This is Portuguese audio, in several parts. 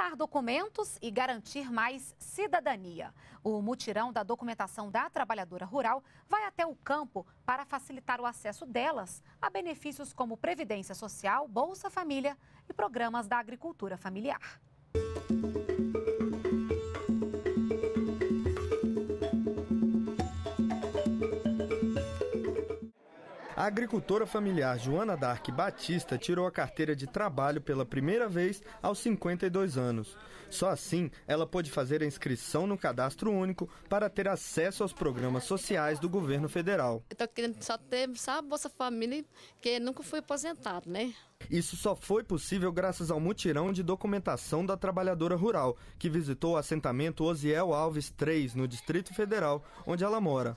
liberar documentos e garantir mais cidadania. O mutirão da documentação da trabalhadora rural vai até o campo para facilitar o acesso delas a benefícios como Previdência Social, Bolsa Família e programas da agricultura familiar. A agricultora familiar Joana Dark Batista tirou a carteira de trabalho pela primeira vez aos 52 anos. Só assim, ela pôde fazer a inscrição no cadastro único para ter acesso aos programas sociais do governo federal. Estou querendo só ter só a Bolsa Família, que nunca fui aposentado, né? Isso só foi possível graças ao mutirão de documentação da trabalhadora rural, que visitou o assentamento Osiel Alves 3, no Distrito Federal, onde ela mora.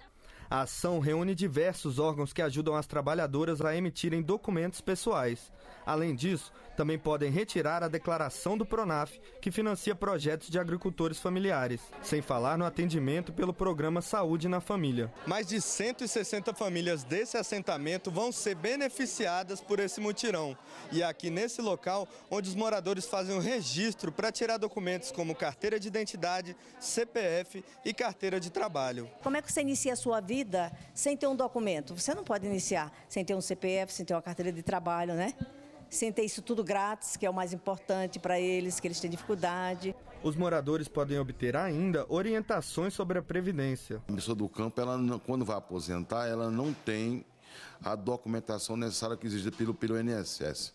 A ação reúne diversos órgãos que ajudam as trabalhadoras a emitirem documentos pessoais. Além disso, também podem retirar a declaração do Pronaf, que financia projetos de agricultores familiares, sem falar no atendimento pelo programa Saúde na Família. Mais de 160 famílias desse assentamento vão ser beneficiadas por esse mutirão. E é aqui nesse local onde os moradores fazem o um registro para tirar documentos como carteira de identidade, CPF e carteira de trabalho. Como é que você inicia a sua vida? vida sem ter um documento. Você não pode iniciar sem ter um CPF, sem ter uma carteira de trabalho, né? Sem ter isso tudo grátis, que é o mais importante para eles, que eles têm dificuldade. Os moradores podem obter ainda orientações sobre a previdência. A pessoa do campo, ela não, quando vai aposentar, ela não tem a documentação necessária que exige pelo, pelo INSS.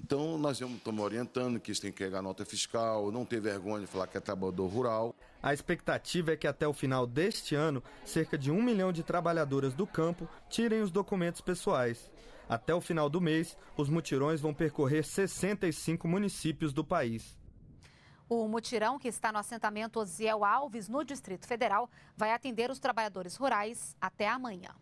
Então, nós estamos orientando que isso tem que pegar nota fiscal, não ter vergonha de falar que é trabalhador rural. A expectativa é que até o final deste ano, cerca de um milhão de trabalhadoras do campo tirem os documentos pessoais. Até o final do mês, os mutirões vão percorrer 65 municípios do país. O mutirão, que está no assentamento Osiel Alves, no Distrito Federal, vai atender os trabalhadores rurais até amanhã.